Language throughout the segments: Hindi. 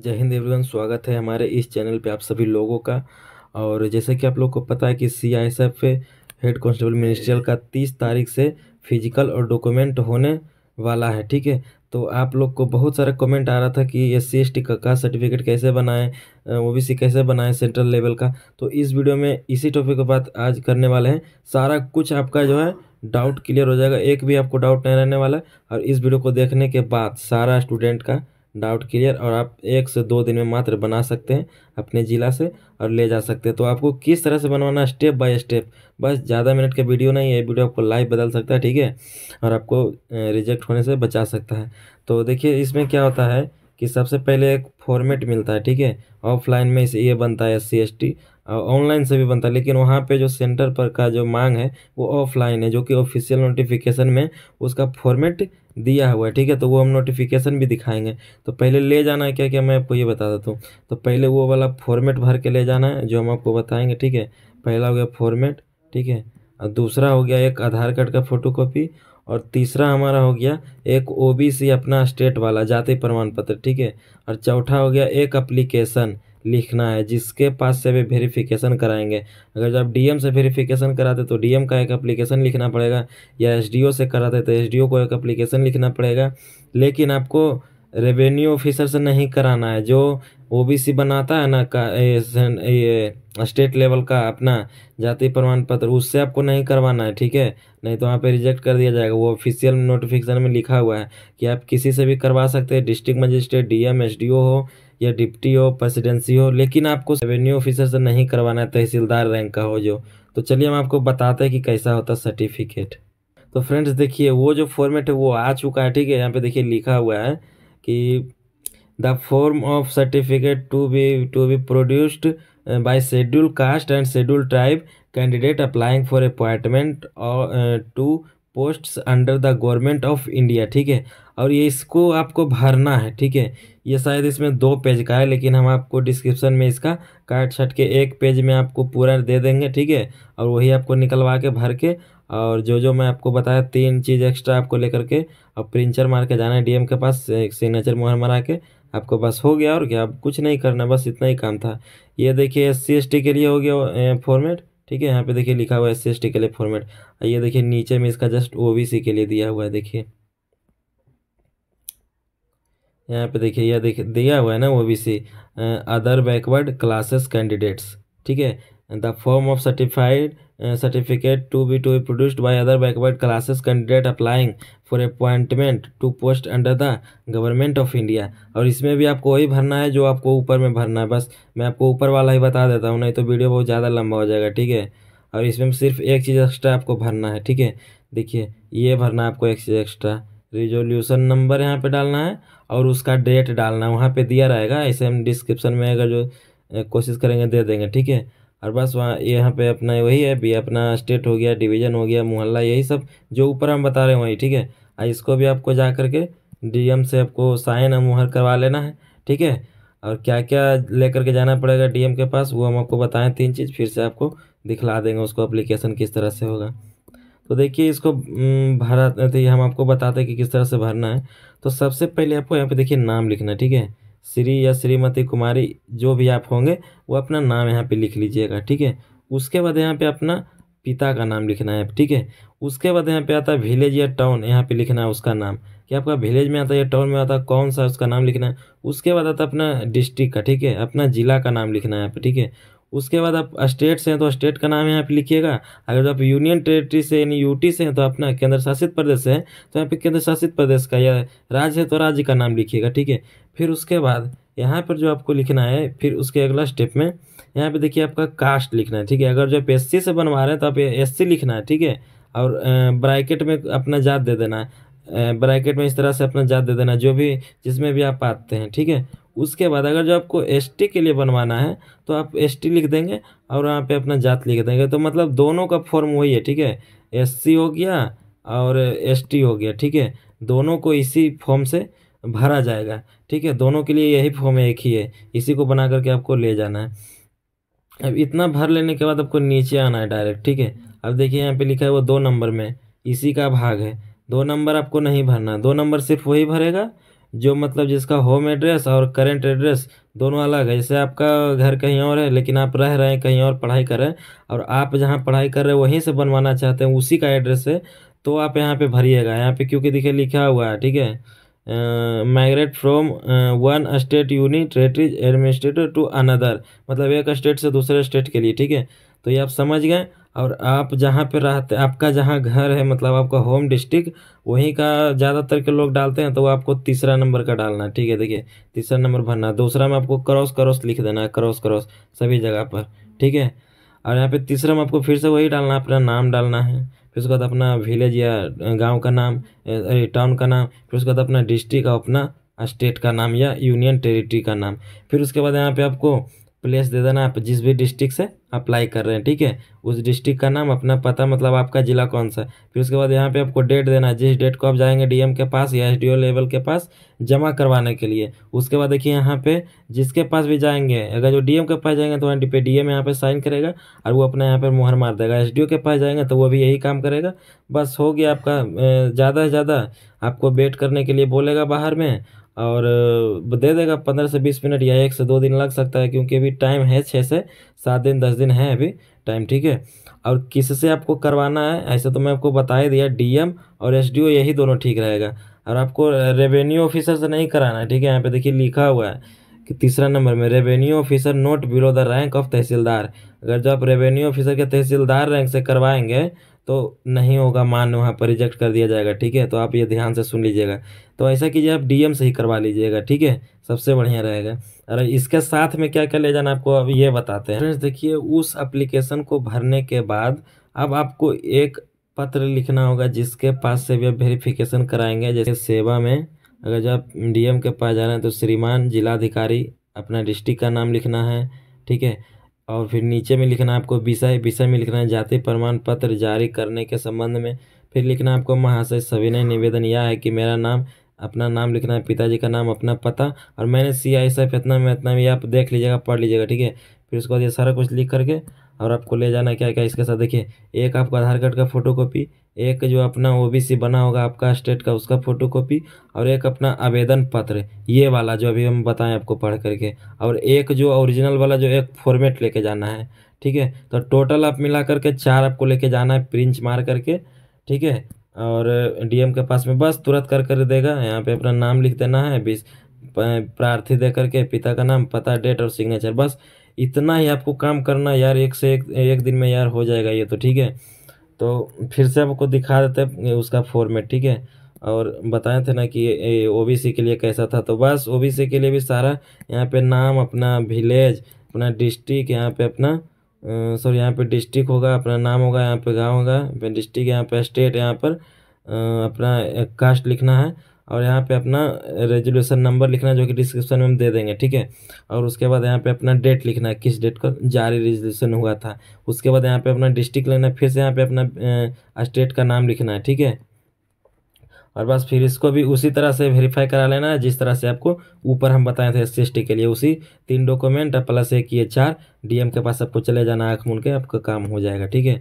जय हिंद एवरीवन स्वागत है हमारे इस चैनल पे आप सभी लोगों का और जैसे कि आप लोग को पता है कि C I S F head constable ministerial का तीस तारीख से फिजिकल और डॉक्यूमेंट होने वाला है ठीक है तो आप लोग को बहुत सारा कमेंट आ रहा था कि एस सी एस टी का, का सर्टिफिकेट कैसे बनाएं ओ बी सी कैसे बनाएं सेंट्रल लेवल का तो इस वीडियो में इसी टॉपिक के बात आज करने वाले हैं सारा कुछ आपका जो है डाउट क्लियर हो जाएगा एक भी आपको डाउट नहीं रहने वाला है और इस वीडियो को देखने के बाद सारा स्टूडेंट का डाउट क्लियर और आप एक से दो दिन में मात्र बना सकते हैं अपने ज़िला से और ले जा सकते हैं तो आपको किस तरह से बनवाना स्टेप बाय स्टेप बस ज़्यादा मिनट का वीडियो नहीं है वीडियो आपको लाइव बदल सकता है ठीक है और आपको रिजेक्ट होने से बचा सकता है तो देखिए इसमें क्या होता है कि सबसे पहले एक फॉर्मेट मिलता है ठीक है ऑफलाइन में इसे ये बनता है एस सी ऑनलाइन से भी बनता है लेकिन वहाँ पे जो सेंटर पर का जो मांग है वो ऑफलाइन है जो कि ऑफिशियल नोटिफिकेशन में उसका फॉर्मेट दिया हुआ है ठीक है तो वो हम नोटिफिकेशन भी दिखाएंगे तो पहले ले जाना है क्या क्या मैं आपको ये बता देता हूँ तो पहले वो वाला फॉर्मेट भर के ले जाना है जो हम आपको बताएंगे ठीक है पहला हो गया फॉर्मेट ठीक है और दूसरा हो गया एक आधार कार्ड का फ़ोटो कॉपी और तीसरा हमारा हो गया एक ओ अपना स्टेट वाला जाति प्रमाण पत्र ठीक है और चौथा हो गया एक अप्लीकेशन लिखना है जिसके पास से वे वेरीफिकेशन कराएंगे अगर जब डीएम से वेरीफिकेशन कराते तो डीएम का एक एप्लीकेशन लिखना पड़ेगा या एसडीओ से कराते तो एसडीओ को एक एप्लीकेशन लिखना पड़ेगा लेकिन आपको रेवेन्यू ऑफिसर से नहीं कराना है जो ओबीसी बनाता है ना का ये स्टेट लेवल का अपना जाति प्रमाण पत्र उससे आपको नहीं करवाना है ठीक है नहीं तो वहाँ पे रिजेक्ट कर दिया जाएगा वो ऑफिशियल नोटिफिकेशन में लिखा हुआ है कि आप किसी से भी करवा सकते हैं डिस्ट्रिक्ट मजिस्ट्रेट डीएम एसडीओ हो या डिप्टी हो प्रेसिडेंसी हो लेकिन आपको रेवेन्यू ऑफिसर से नहीं करवाना है तहसीलदार रैंक का हो जो तो चलिए हम आपको बताते हैं कि कैसा होता सर्टिफिकेट तो फ्रेंड्स देखिए वो जो फॉर्मेट है वो आ चुका है ठीक है यहाँ पे देखिए लिखा हुआ है कि the form of certificate to be to be produced by scheduled caste and scheduled tribe candidate applying for appointment or uh, to under the government of India ठीक है और ये इसको आपको भरना है ठीक है ये शायद इसमें दो पेज का है लेकिन हम आपको डिस्क्रिप्शन में इसका काट छट के एक पेज में आपको पूरा दे देंगे ठीक है और वही आपको निकलवा के भर के और जो जो मैं आपको बताया तीन चीज़ एक्स्ट्रा आपको लेकर के और प्रिंचर मार के जाना है डीएम के पास सिग्नेचर मोहर मरा के आपको बस हो गया और क्या अब कुछ नहीं करना बस इतना ही काम था ये देखिए एस सी के लिए हो गया फॉर्मेट ठीक है यहाँ पे देखिए लिखा हुआ है एस सी के लिए फॉर्मेट और ये देखिए नीचे में इसका जस्ट ओ के लिए दिया हुआ है देखिए यहाँ पे देखिए यह देखिए दिया हुआ है ना O B C other backward classes candidates ठीक है the form of certified certificate to be to be produced by other backward classes candidate applying for appointment to post under the government of India और इसमें भी आपको वही भरना है जो आपको ऊपर में भरना है बस मैं आपको ऊपर वाला ही बता देता हूँ नहीं तो वीडियो बहुत ज़्यादा लंबा हो जाएगा ठीक है और इसमें सिर्फ एक चीज़ एक्स्ट्रा आपको भरना है ठीक है देखिए ये भरना है आपको एक चीज़ एक्स्ट्रा रिजोल्यूशन नंबर यहाँ पे डालना है और उसका डेट डालना है वहाँ पे दिया रहेगा ऐसे हम डिस्क्रिप्शन में अगर जो कोशिश करेंगे दे देंगे ठीक है और बस वहाँ यहाँ पे अपना वही है भी अपना स्टेट हो गया डिवीज़न हो गया मोहल्ला यही सब जो ऊपर हम बता रहे हैं वही ठीक है और इसको भी आपको जा करके डी डीएम से आपको साइन और मुहर करवा लेना है ठीक है और क्या क्या लेकर के जाना पड़ेगा डीएम के पास वो हम आपको बताएं तीन चीज़ फिर से आपको दिखला देंगे उसको अप्लीकेशन किस तरह से होगा तो देखिए इसको भरा तो हम आपको बताते हैं कि किस तरह से भरना है तो सबसे पहले आपको यहाँ पे देखिए नाम लिखना है ठीक है श्री या श्रीमती कुमारी जो भी आप होंगे वो अपना नाम यहाँ पे लिख लीजिएगा ठीक है उसके बाद यहाँ पे अपना पिता का नाम लिखना है ठीक है उसके बाद यहाँ पे आता है विलेज या टाउन यहाँ पे लिखना है उसका नाम कि आपका विलेज में आता है या टाउन में आता है कौन सा उसका नाम लिखना है उसके बाद आता है अपना डिस्ट्रिक्ट का ठीक है अपना ज़िला का नाम लिखना है ठीक है उसके बाद आप स्टेट से हैं तो स्टेट का नाम यहाँ पे लिखिएगा अगर आप यूनियन टेरेटरी से यानी यूटी से हैं तो अपना केंद्र शासित प्रदेश है तो यहाँ पे केंद्र शासित प्रदेश का या राज्य है तो राज्य का नाम लिखिएगा ठीक है फिर उसके बाद यहाँ पर जो आपको लिखना है फिर उसके अगला स्टेप में यहाँ पर देखिए आपका कास्ट लिखना है ठीक है अगर जो आप एस से बनवा रहे हैं तो आप एस लिखना है ठीक है और ब्रैकेट में अपना जात दे देना है ब्रैकेट में इस तरह से अपना जात दे देना जो भी जिसमें भी आप आते हैं ठीक है उसके बाद अगर जो आपको एस के लिए बनवाना है तो आप एस लिख देंगे और वहाँ पे अपना जात लिख देंगे तो मतलब दोनों का फॉर्म वही है ठीक है एस हो गया और एस हो गया ठीक है दोनों को इसी फॉर्म से भरा जाएगा ठीक है दोनों के लिए यही फॉर्म एक ही है इसी को बना करके आपको ले जाना है अब इतना भर लेने के बाद आपको नीचे आना है डायरेक्ट ठीक है अब देखिए यहाँ पे लिखा है वो दो नंबर में इसी का भाग है दो नंबर आपको नहीं भरना दो नंबर सिर्फ वही भरेगा जो मतलब जिसका होम एड्रेस और करेंट एड्रेस दोनों अलग है जैसे आपका घर कहीं और है लेकिन आप रह रहे हैं कहीं और पढ़ाई कर रहे हैं और आप जहाँ पढ़ाई कर रहे हैं वहीं से बनवाना चाहते हैं उसी का एड्रेस है तो आप यहाँ पे भरिएगा यहाँ पे क्योंकि देखिए लिखा हुआ है ठीक है migrate from one state territories administrator to another मतलब एक स्टेट से दूसरे स्टेट के लिए ठीक है तो ये आप समझ गए और आप जहाँ पे रहते आपका जहाँ घर है मतलब आपका होम डिस्ट्रिक्ट वहीं का ज़्यादातर के लोग डालते हैं तो वो आपको तीसरा नंबर का डालना है ठीक है देखिए तीसरा नंबर भरना दूसरा में आपको क्रॉस क्रॉस लिख देना है क्रॉस क्रॉस सभी जगह पर ठीक है और यहाँ पे तीसरा में आपको फिर से वही डालना है अपना नाम डालना है फिर उसके बाद अपना विलेज या गाँव का नाम अरे टाउन का नाम फिर उसके बाद अपना डिस्ट्रिक्ट और अपना स्टेट का नाम या यूनियन टेरिटरी का नाम फिर उसके बाद यहाँ पर आपको प्लेस दे देना आप जिस भी डिस्ट्रिक्ट से अप्लाई कर रहे हैं ठीक है उस डिस्ट्रिक्ट का नाम अपना पता मतलब आपका ज़िला कौन सा फिर उसके बाद यहाँ पे आपको डेट देना है जिस डेट को आप जाएंगे डीएम के पास या एसडीओ लेवल के पास जमा करवाने के लिए उसके बाद देखिए यहाँ पे जिसके पास भी जाएंगे अगर जो डीएम के पास जाएंगे तो वहाँ पे डी एम यहाँ पर साइन करेगा और वो अपना यहाँ पर मुहर मार देगा एस के पास जाएंगे तो वो भी यही काम करेगा बस हो गया आपका ज़्यादा से ज़्यादा आपको वेट करने के लिए बोलेगा बाहर में और दे देगा पंद्रह से बीस मिनट या एक से दो दिन लग सकता है क्योंकि अभी टाइम है छः से सात दिन दस दिन है अभी टाइम ठीक है और किससे आपको करवाना है ऐसे तो मैं आपको बता ही दिया डीएम और एसडीओ यही दोनों ठीक रहेगा और आपको रेवेन्यू ऑफिसर से नहीं कराना है ठीक है यहाँ पे देखिए लिखा हुआ है कि तीसरा नंबर में revenue officer not below the rank of tehsildar अगर जब रेवेन्यू ऑफिसर के तहसीलदार रैंक से करवाएंगे तो नहीं होगा मान वहाँ पर रिजेक्ट कर दिया जाएगा ठीक है तो आप ये ध्यान से सुन लीजिएगा तो ऐसा कीजिए आप डीएम से ही करवा लीजिएगा ठीक है सबसे बढ़िया रहेगा और इसके साथ में क्या क्या ले जाना आपको अब ये बताते हैं फ्रेंड्स देखिए उस अप्लीकेशन को भरने के बाद अब आपको एक पत्र लिखना होगा जिसके पास से भी आप वेरीफिकेशन कराएंगे जैसे सेवा में अगर जब आप डीएम के पास जा रहे हैं तो श्रीमान जिलाधिकारी अपना डिस्ट्रिक्ट का नाम लिखना है ठीक है और फिर नीचे में लिखना है आपको विषय विषय में लिखना है जाति प्रमाण पत्र जारी करने के संबंध में फिर लिखना है आपको महाशय सविनय निवेदन यह है कि मेरा नाम अपना नाम लिखना है पिताजी का नाम अपना पता और मैंने सी आई एस एफ इतना में इतना में आप देख लीजिएगा पढ़ लीजिएगा ठीक है फिर उसके बाद ये सारा कुछ लिख करके और आपको ले जाना क्या क्या इसके साथ देखिए एक आपका आधार कार्ड का फ़ोटो कॉपी एक जो अपना ओबीसी बना होगा आपका स्टेट का उसका फ़ोटो कॉपी और एक अपना आवेदन पत्र ये वाला जो अभी हम बताएं आपको पढ़ करके और एक जो ओरिजिनल वाला जो एक फॉर्मेट लेके जाना है ठीक है तो टोटल आप मिला करके चार आपको लेके जाना है प्रिंच मार करके ठीक है और डीएम के पास में बस तुरंत कर कर देगा यहाँ पे अपना नाम लिख देना है बीस प्रार्थी दे करके पिता का नाम पता डेट और सिग्नेचर बस इतना ही आपको काम करना यार एक से एक एक दिन में यार हो जाएगा ये तो ठीक है तो फिर से आपको दिखा देते हैं उसका फॉर्मेट ठीक है और बताए थे ना कि ओ बी सी के लिए कैसा था तो बस ओ बी सी के लिए भी सारा यहाँ पे नाम अपना विलेज अपना डिस्ट्रिक्ट यहाँ पे अपना सॉरी यहाँ पे डिस्ट्रिक्ट होगा अपना नाम होगा यहाँ पे गांव होगा डिस्ट्रिक्ट यहाँ पे स्टेट यहाँ पर अपना कास्ट लिखना है और यहाँ पे अपना रेजुलेशन नंबर लिखना जो कि डिस्क्रिप्शन में हम दे देंगे ठीक है और उसके बाद यहाँ पे अपना डेट लिखना है किस डेट को जारी रेजुलेशन हुआ था उसके बाद यहाँ पे अपना डिस्ट्रिक्ट लेना फिर से यहाँ पे अपना स्टेट का नाम लिखना है ठीक है और बस फिर इसको भी उसी तरह से वेरीफाई करा लेना है जिस तरह से आपको ऊपर हम बताए थे एस सी के लिए उसी तीन डॉक्यूमेंट प्लस एक ये चार डी के पास आपको चले जाना आँख मुन के आपका काम हो जाएगा ठीक है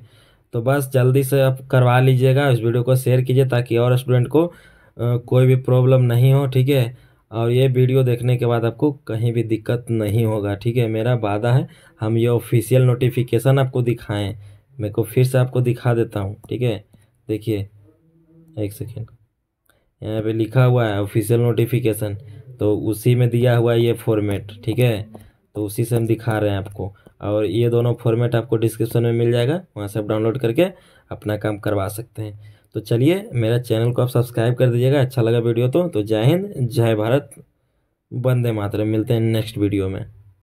तो बस जल्दी से आप करवा लीजिएगा इस वीडियो को शेयर कीजिए ताकि और स्टूडेंट को कोई भी प्रॉब्लम नहीं हो ठीक है और ये वीडियो देखने के बाद आपको कहीं भी दिक्कत नहीं होगा ठीक है मेरा वादा है हम ये ऑफिशियल नोटिफिकेशन आपको दिखाएं मेरे को फिर से आपको दिखा देता हूँ ठीक है देखिए एक सेकेंड यहाँ पे लिखा हुआ है ऑफिशियल नोटिफिकेशन तो उसी में दिया हुआ है ये फॉर्मेट ठीक है तो उसी से हम दिखा रहे हैं आपको और ये दोनों फॉर्मेट आपको डिस्क्रिप्शन में मिल जाएगा वहाँ से आप डाउनलोड करके अपना काम करवा सकते हैं तो चलिए मेरा चैनल को आप सब्सक्राइब कर दीजिएगा अच्छा लगा वीडियो तो, तो जय हिंद जय भारत वंदे मातरम मिलते हैं नेक्स्ट वीडियो में